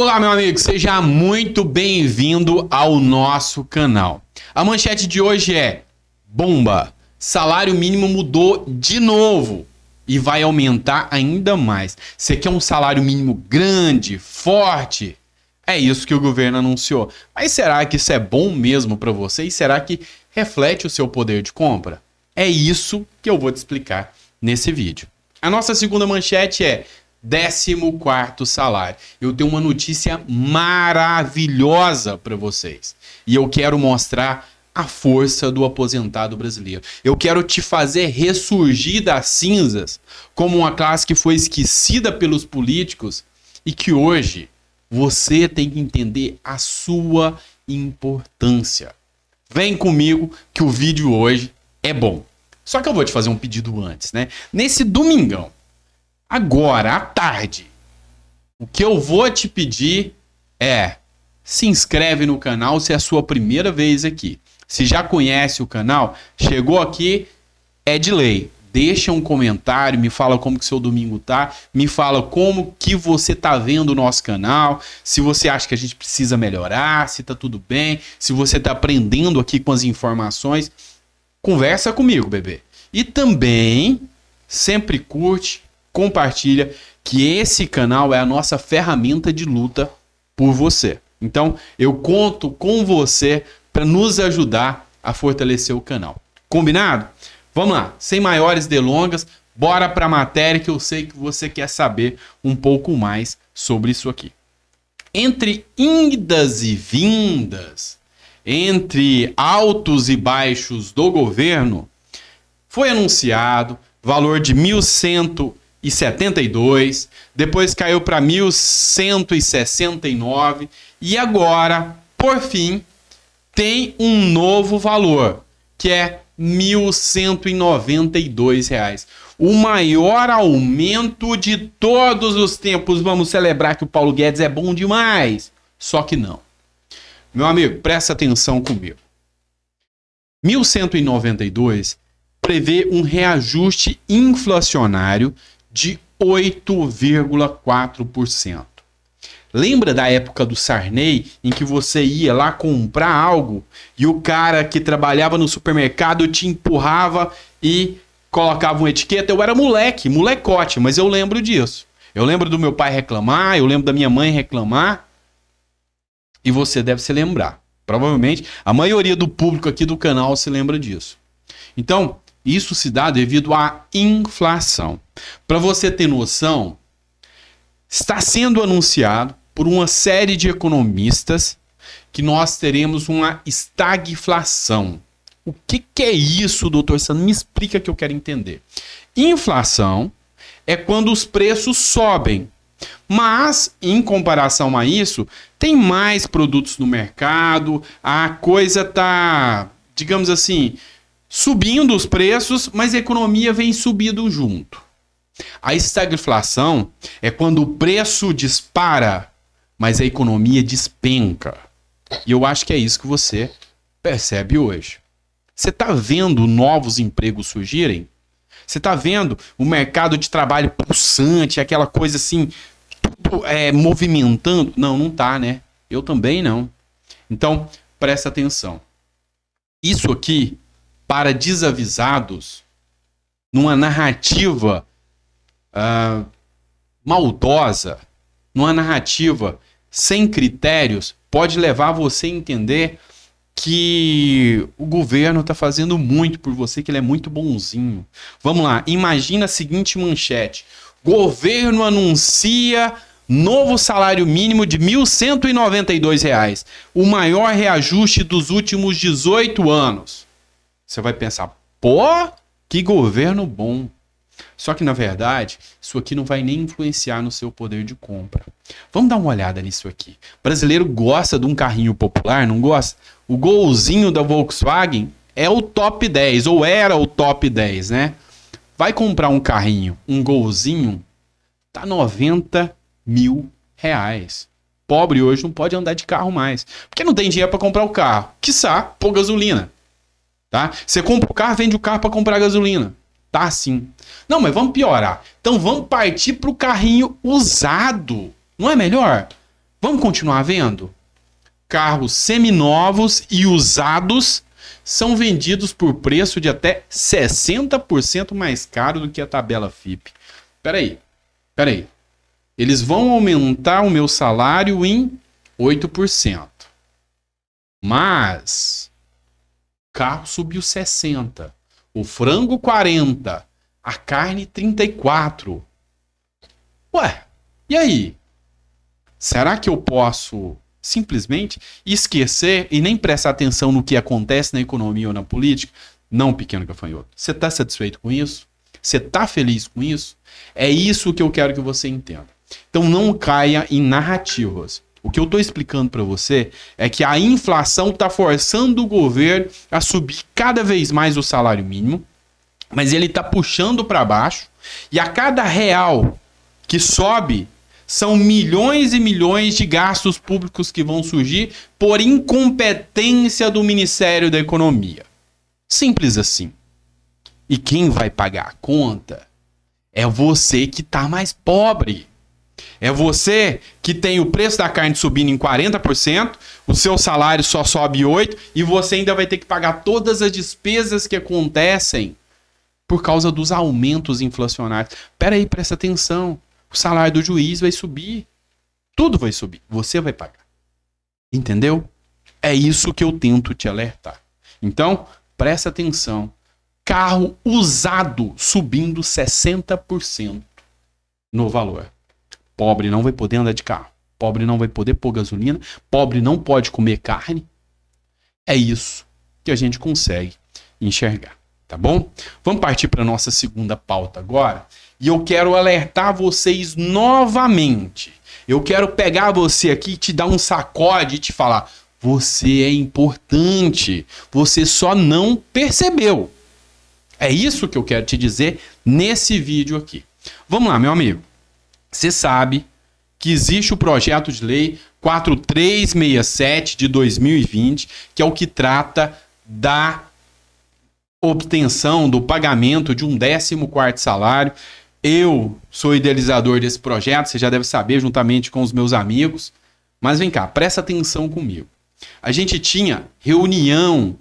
Olá, meu amigo, seja muito bem-vindo ao nosso canal. A manchete de hoje é: bomba, salário mínimo mudou de novo e vai aumentar ainda mais. Você quer um salário mínimo grande, forte? É isso que o governo anunciou. Mas será que isso é bom mesmo para você e será que reflete o seu poder de compra? É isso que eu vou te explicar nesse vídeo. A nossa segunda manchete é: 14 salário. Eu tenho uma notícia maravilhosa para vocês. E eu quero mostrar a força do aposentado brasileiro. Eu quero te fazer ressurgir das cinzas como uma classe que foi esquecida pelos políticos e que hoje você tem que entender a sua importância. Vem comigo que o vídeo hoje é bom. Só que eu vou te fazer um pedido antes, né? Nesse domingão, Agora, à tarde, o que eu vou te pedir é se inscreve no canal se é a sua primeira vez aqui. Se já conhece o canal, chegou aqui, é de lei. Deixa um comentário, me fala como que seu domingo tá, me fala como que você tá vendo o nosso canal, se você acha que a gente precisa melhorar, se tá tudo bem, se você tá aprendendo aqui com as informações, conversa comigo, bebê. E também sempre curte, compartilha, que esse canal é a nossa ferramenta de luta por você. Então, eu conto com você para nos ajudar a fortalecer o canal. Combinado? Vamos lá, sem maiores delongas, bora para a matéria que eu sei que você quer saber um pouco mais sobre isso aqui. Entre indas e vindas, entre altos e baixos do governo, foi anunciado valor de R$ 1.100 e 72, depois caiu para 1169 e agora, por fim, tem um novo valor, que é R$ 1.192. O maior aumento de todos os tempos. Vamos celebrar que o Paulo Guedes é bom demais. Só que não. Meu amigo, presta atenção comigo. 1192 prevê um reajuste inflacionário de 8,4%. Lembra da época do Sarney, em que você ia lá comprar algo e o cara que trabalhava no supermercado te empurrava e colocava uma etiqueta? Eu era moleque, molecote, mas eu lembro disso. Eu lembro do meu pai reclamar, eu lembro da minha mãe reclamar. E você deve se lembrar. Provavelmente a maioria do público aqui do canal se lembra disso. Então, isso se dá devido à inflação. Para você ter noção, está sendo anunciado por uma série de economistas que nós teremos uma estagflação. O que, que é isso, doutor Sandro? Me explica que eu quero entender. Inflação é quando os preços sobem. Mas, em comparação a isso, tem mais produtos no mercado, a coisa tá, digamos assim, subindo os preços, mas a economia vem subindo junto. A estagflação é quando o preço dispara, mas a economia despenca. E eu acho que é isso que você percebe hoje. Você está vendo novos empregos surgirem? Você está vendo o mercado de trabalho pulsante, aquela coisa assim, tudo é, movimentando? Não, não está, né? Eu também não. Então, presta atenção. Isso aqui para desavisados numa narrativa ah, maldosa, numa narrativa sem critérios, pode levar você a entender que o governo está fazendo muito por você, que ele é muito bonzinho. Vamos lá, imagina a seguinte manchete: governo anuncia novo salário mínimo de R$ 1.192, o maior reajuste dos últimos 18 anos. Você vai pensar, pô, que governo bom. Só que, na verdade, isso aqui não vai nem influenciar no seu poder de compra. Vamos dar uma olhada nisso aqui. O brasileiro gosta de um carrinho popular, não gosta? O golzinho da Volkswagen é o top 10, ou era o top 10, né? Vai comprar um carrinho, um golzinho, tá 90 mil reais. Pobre hoje não pode andar de carro mais. Porque não tem dinheiro para comprar o carro. Quiçá, Por gasolina. Tá? Você compra o carro, vende o carro para comprar gasolina. Tá assim. Não, mas vamos piorar. Então vamos partir para o carrinho usado. Não é melhor? Vamos continuar vendo? Carros seminovos e usados são vendidos por preço de até 60% mais caro do que a tabela FIP. Peraí, peraí. Eles vão aumentar o meu salário em 8%. Mas carro subiu 60, o frango 40, a carne 34. Ué, e aí? Será que eu posso simplesmente esquecer e nem prestar atenção no que acontece na economia ou na política? Não, pequeno gafanhoto. Você está satisfeito com isso? Você está feliz com isso? É isso que eu quero que você entenda. Então não caia em narrativas. O que eu estou explicando para você é que a inflação está forçando o governo a subir cada vez mais o salário mínimo, mas ele está puxando para baixo, e a cada real que sobe, são milhões e milhões de gastos públicos que vão surgir por incompetência do Ministério da Economia. Simples assim. E quem vai pagar a conta é você que está mais pobre. É você que tem o preço da carne subindo em 40%, o seu salário só sobe 8% e você ainda vai ter que pagar todas as despesas que acontecem por causa dos aumentos inflacionários. Pera aí, presta atenção. O salário do juiz vai subir. Tudo vai subir. Você vai pagar. Entendeu? É isso que eu tento te alertar. Então, presta atenção. Carro usado subindo 60% no valor. Pobre não vai poder andar de carro. Pobre não vai poder pôr gasolina. Pobre não pode comer carne. É isso que a gente consegue enxergar, tá bom? Vamos partir para nossa segunda pauta agora. E eu quero alertar vocês novamente. Eu quero pegar você aqui, te dar um sacode e te falar: você é importante, você só não percebeu. É isso que eu quero te dizer nesse vídeo aqui. Vamos lá, meu amigo. Você sabe que existe o projeto de lei 4367 de 2020, que é o que trata da obtenção do pagamento de um 14 salário. Eu sou idealizador desse projeto, você já deve saber, juntamente com os meus amigos. Mas vem cá, presta atenção comigo. A gente tinha reunião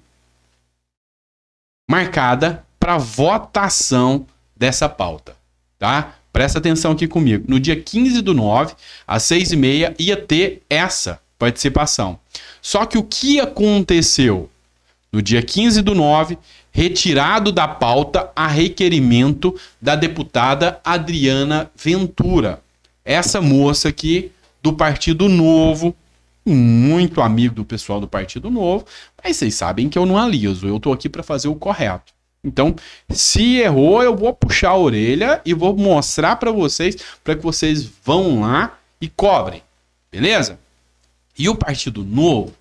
marcada para votação dessa pauta, tá? Presta atenção aqui comigo. No dia 15 do 9, às 6 e meia, ia ter essa participação. Só que o que aconteceu? No dia 15 do 9, retirado da pauta a requerimento da deputada Adriana Ventura. Essa moça aqui do Partido Novo, muito amigo do pessoal do Partido Novo, mas vocês sabem que eu não aliso, eu estou aqui para fazer o correto. Então, se errou, eu vou puxar a orelha e vou mostrar para vocês, para que vocês vão lá e cobrem. Beleza? E o Partido Novo,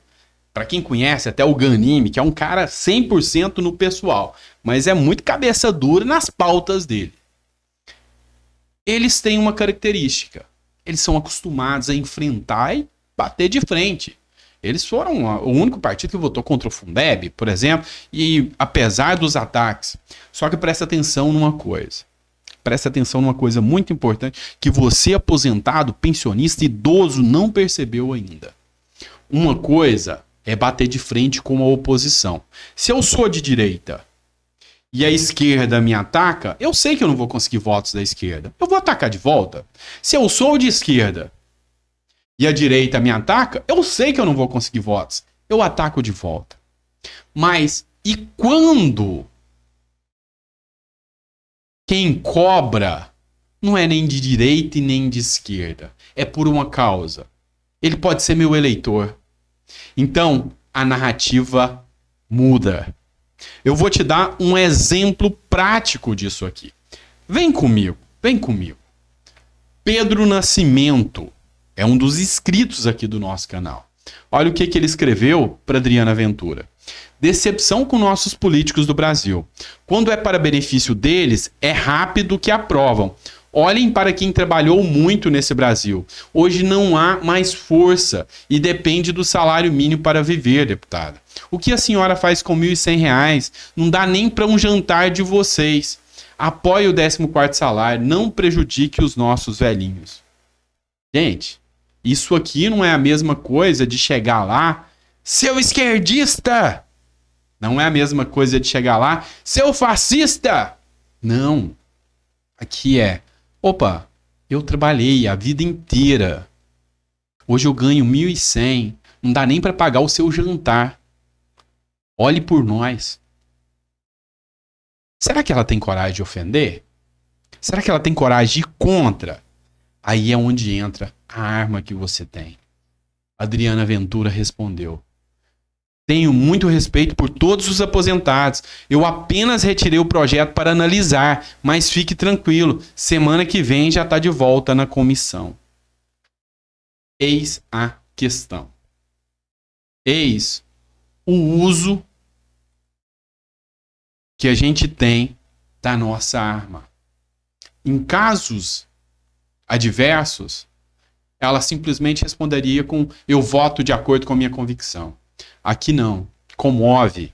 para quem conhece até o Ganime, que é um cara 100% no pessoal, mas é muito cabeça dura nas pautas dele. Eles têm uma característica. Eles são acostumados a enfrentar e bater de frente. Eles foram o único partido que votou contra o Fundeb, por exemplo, e apesar dos ataques. Só que presta atenção numa coisa. Presta atenção numa coisa muito importante que você aposentado, pensionista, idoso não percebeu ainda. Uma coisa é bater de frente com a oposição. Se eu sou de direita e a esquerda me ataca, eu sei que eu não vou conseguir votos da esquerda. Eu vou atacar de volta. Se eu sou de esquerda e a direita me ataca, eu sei que eu não vou conseguir votos. Eu ataco de volta. Mas e quando quem cobra não é nem de direita e nem de esquerda, é por uma causa. Ele pode ser meu eleitor. Então, a narrativa muda. Eu vou te dar um exemplo prático disso aqui. Vem comigo, vem comigo. Pedro Nascimento é um dos inscritos aqui do nosso canal. Olha o que, que ele escreveu para Adriana Ventura. Decepção com nossos políticos do Brasil. Quando é para benefício deles, é rápido que aprovam. Olhem para quem trabalhou muito nesse Brasil. Hoje não há mais força e depende do salário mínimo para viver, deputada. O que a senhora faz com R$ 1.100 não dá nem para um jantar de vocês. Apoie o 14 salário, não prejudique os nossos velhinhos. Gente, isso aqui não é a mesma coisa de chegar lá, seu esquerdista! Não é a mesma coisa de chegar lá, seu fascista! Não. Aqui é, opa, eu trabalhei a vida inteira. Hoje eu ganho 1.100, não dá nem para pagar o seu jantar. Olhe por nós. Será que ela tem coragem de ofender? Será que ela tem coragem de ir contra? Aí é onde entra a arma que você tem? Adriana Ventura respondeu: Tenho muito respeito por todos os aposentados. Eu apenas retirei o projeto para analisar, mas fique tranquilo, semana que vem já está de volta na comissão. Eis a questão. Eis o uso que a gente tem da nossa arma. Em casos adversos, ela simplesmente responderia com eu voto de acordo com a minha convicção. Aqui não, comove.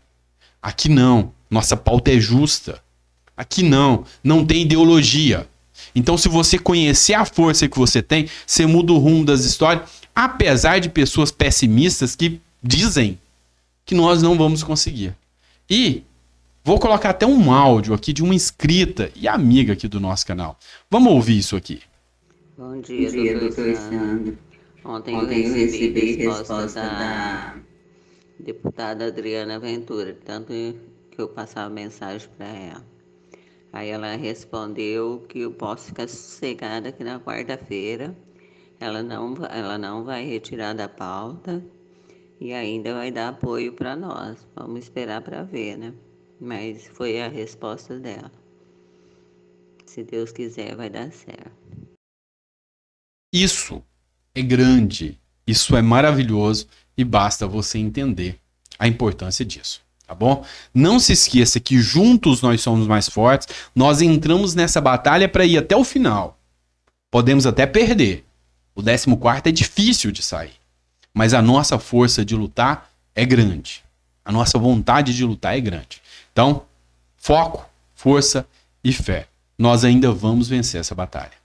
Aqui não, nossa pauta é justa. Aqui não, não tem ideologia. Então, se você conhecer a força que você tem, você muda o rumo das histórias, apesar de pessoas pessimistas que dizem que nós não vamos conseguir. E vou colocar até um áudio aqui de uma inscrita e amiga aqui do nosso canal. Vamos ouvir isso aqui. Bom dia, Bom dia doutor Luciano. Ontem, Ontem eu recebi, recebi resposta, resposta da... da deputada Adriana Ventura, tanto que eu passava mensagem para ela. Aí ela respondeu que eu posso ficar sossegada que na quarta-feira ela não, ela não vai retirar da pauta e ainda vai dar apoio para nós. Vamos esperar para ver, né? Mas foi a resposta dela. Se Deus quiser, vai dar certo. Isso é grande, isso é maravilhoso e basta você entender a importância disso. Tá bom? Não se esqueça que juntos nós somos mais fortes, nós entramos nessa batalha para ir até o final. Podemos até perder. O 14 é difícil de sair, mas a nossa força de lutar é grande. A nossa vontade de lutar é grande. Então, foco, força e fé. Nós ainda vamos vencer essa batalha.